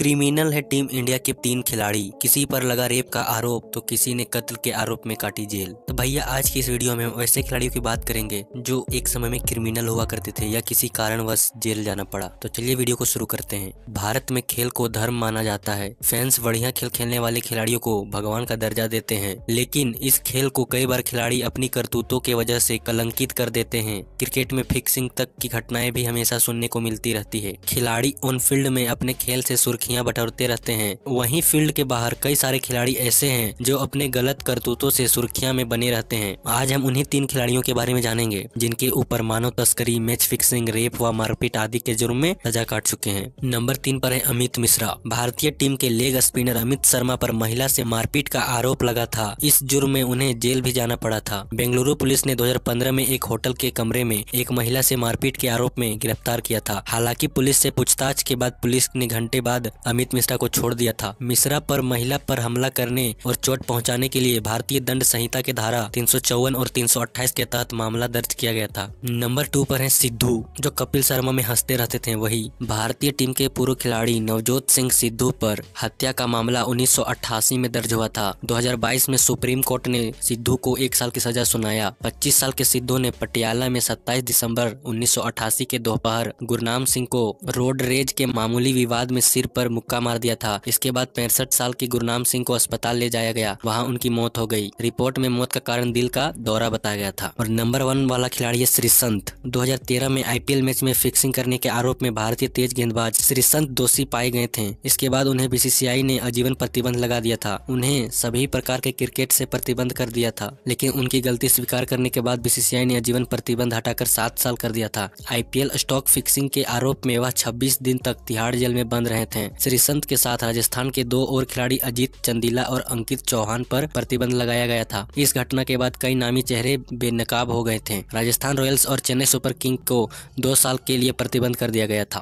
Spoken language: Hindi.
क्रिमिनल है टीम इंडिया के तीन खिलाड़ी किसी पर लगा रेप का आरोप तो किसी ने कत्ल के आरोप में काटी जेल तो भैया आज की इस वीडियो में हम ऐसे खिलाड़ियों की बात करेंगे जो एक समय में क्रिमिनल हुआ करते थे या किसी कारणवश जेल जाना पड़ा तो चलिए वीडियो को शुरू करते हैं भारत में खेल को धर्म माना जाता है फैंस बढ़िया खेल खेलने वाले खिलाड़ियों को भगवान का दर्जा देते हैं लेकिन इस खेल को कई बार खिलाड़ी अपनी करतूतों के वजह से कलंकित कर देते हैं क्रिकेट में फिक्सिंग तक की घटनाएं भी हमेशा सुनने को मिलती रहती है खिलाड़ी ऑन फील्ड में अपने खेल से सुर्खी लाठियां बटोरते रहते हैं वहीं फील्ड के बाहर कई सारे खिलाड़ी ऐसे हैं जो अपने गलत करतूतों से सुर्खियां में बने रहते हैं आज हम उन्हीं तीन खिलाड़ियों के बारे में जानेंगे जिनके ऊपर मानव तस्करी मैच फिक्सिंग रेप व मारपीट आदि के जुर्म में सजा काट चुके हैं नंबर तीन पर है अमित मिश्रा भारतीय टीम के लेग स्पिनर अमित शर्मा पर महिला से मारपीट का आरोप लगा था इस जुर्म में उन्हें जेल भी जाना पड़ा था बेंगलुरु पुलिस ने 2015 में एक होटल के कमरे में एक महिला से मारपीट के आरोप में गिरफ्तार किया था हालांकि पुलिस से पूछताछ के बाद पुलिस ने घंटे बाद अमित मिश्रा को छोड़ दिया था मिश्रा पर महिला पर हमला करने और चोट पहुंचाने के लिए भारतीय दंड संहिता के धारा तीन और तीन के तहत मामला दर्ज किया गया था नंबर टू पर है सिद्धू जो कपिल शर्मा में हंसते रहते थे वही भारतीय टीम के पूर्व खिलाड़ी नवजोत सिंह सिद्धू पर हत्या का मामला उन्नीस में दर्ज हुआ था दो में सुप्रीम कोर्ट ने सिद्धू को एक साल की सजा सुनाया पच्चीस साल के सिद्धू ने पटियाला में सत्ताईस दिसम्बर उन्नीस के दोपहर गुरनाम सिंह को रोड रेज के मामूली विवाद में सिर पर मुक्का मार दिया था इसके बाद पैंसठ साल के गुरनाम सिंह को अस्पताल ले जाया गया वहाँ उनकी मौत हो गई रिपोर्ट में मौत का कारण दिल का दौरा बताया गया था और नंबर वन वाला खिलाड़ी है श्री संत में आई मैच में फिक्सिंग करने के आरोप में भारतीय तेज गेंदबाज श्री दोषी पाए गए थे इसके बाद उन्हें बीसीसीआई ने आजीवन प्रतिबंध लगा दिया था उन्हें सभी प्रकार के क्रिकेट से प्रतिबंध कर दिया था लेकिन उनकी गलती स्वीकार करने के बाद बीसीसीआई ने आजीवन प्रतिबंध हटाकर सात साल कर दिया था आईपीएल स्टॉक फिक्सिंग के आरोप में वह छब्बीस दिन तक तिहाड़ जेल में बंद रहे थे श्री संत के साथ राजस्थान के दो और खिलाड़ी अजीत चंदीला और अंकित चौहान पर प्रतिबंध लगाया गया था इस घटना के बाद कई नामी चेहरे बेनकाब हो गए थे राजस्थान रॉयल्स और चेन्नई सुपर किंग को दो साल के लिए प्रतिबंध कर दिया गया था